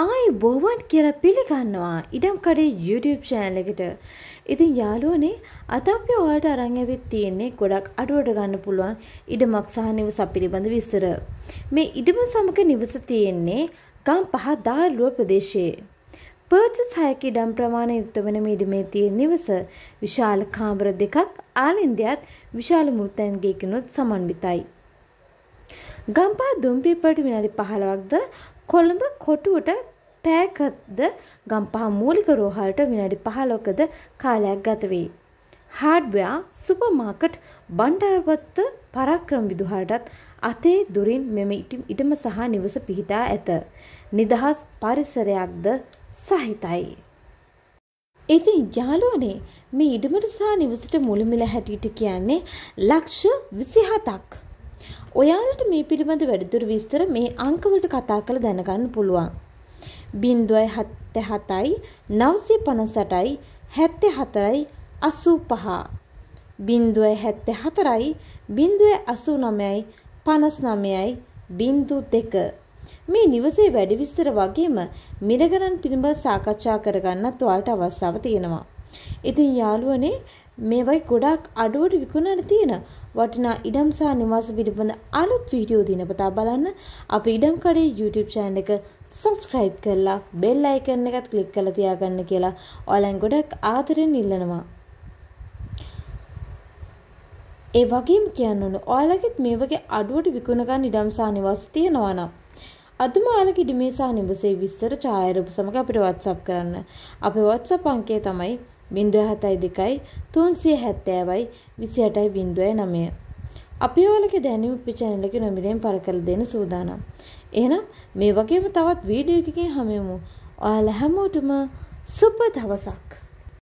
ආයි බෝවන් කියලා පිළිගන්නවා ඉඩම් කඩේ YouTube channel එකට. ඉතින් යාළුවනේ අද අපි ඔයාලට අරන් ඇවිත් තියෙන්නේ ගොඩක් අඩුවට ගන්න පුළුවන් ඉඩමක් සහ නිවස පිළිබඳ විස්තර. මේ ඉඩම සමග නිවස තියෙන්නේ ගම් පහ දාළුව ප්‍රදේශයේ. පර්චස් හයක ඉඩම් ප්‍රමාණය යුක්ත වන මේ ඉඩමේ තියෙන නිවස විශාල කාමර දෙකක් ආලින්දයත් විශාල මුෘතැන්ගේකිනුත් සමන්විතයි. ගම්පා දුම්පිපට විනාඩි පහළවක්ද කොළඹ කොටුවට පෑකත්ද ගම්පා මූලික රෝහල්ට විනාඩි පහලොකද කාලයක් ගතවෙයි. හාඩ්වයා සුපමාකට් බණ්ඩාවත්ත පරක්‍රම් විදුහාටත් අතේ දුරින් මෙම ඉටම සහ නිවස පිහිටා ඇත. නිදහස් පරිසරයක්ද සහිතයි. ඉතින් යාලුවනේ මේ ඉඩමට සහ නිවසට මුළුමිල හැටියට කියන්නේ ලක්ෂ විසිහතක්. ඔයාලට මේ පිළිබඳ වැඩිදුර විස්තර මේ අංකවලට කතා කළ දැනගන්න පුළුවන්. බින්දුවයි හත්ත හතයි නවසේ පනසටයි හැත්තෙ හතරයි අසූ පහා. බින්දුවයි හැත්තෙ හතරයි බින්දුවයි අසූ නමයයි පනස් නමයයි බින්දු දෙක. මේ නිවසේ වැඩි විස්තර වගේම මිරගණන් පිළිබඳ සාකච්ඡා කරගන්නත් ඔයාලට අවස්ථාව තියෙනවා. ඉතින් යාළුවනේ මේවයි ගොඩක් අඩුවට විකුණන්න තියෙන වටිනා ඉඩම්සා නිවාස පිළිබඳ අලුත් වීඩියෝ දිනපතා බලන්න අප ඉඩම් කඩේ YouTube චැනල් එක සබස්ක්‍රයිබ් කරලා බෙල් අයිකන් එකත් ක්ලික් කරලා තියාගන්න කියලා ඔයලෙන් ගොඩක් ආදරෙන් ඉල්ලනවා. ඒ වගේම කියන්න ඕන ඔයාලගෙත් මේ වගේ අඩුවට විකුණ ගන්න ඉඩම්සා නිවාස තියෙනවා නම් අදම ඔයාලගේ ඉඩමේ සහ නිවසේ විස්තර ඡායාරූප සමග අපිට WhatsApp කරන්න. අපේ WhatsApp අංකය තමයි 09 බින්දුව හතයි දෙකයි තුන්සිය හැත්තෑවයි විසි අටයි බින්දුවය නමය. අපි ඕලක දැනීම පිචැනලක නොමිලෙන් පර කළ දෙන සූදානම්. එහනම් මේ වගේම තවත් වීඩියෝ එකකින් හමයමු. ඔයාල හැමෝටම සුප දවසක්.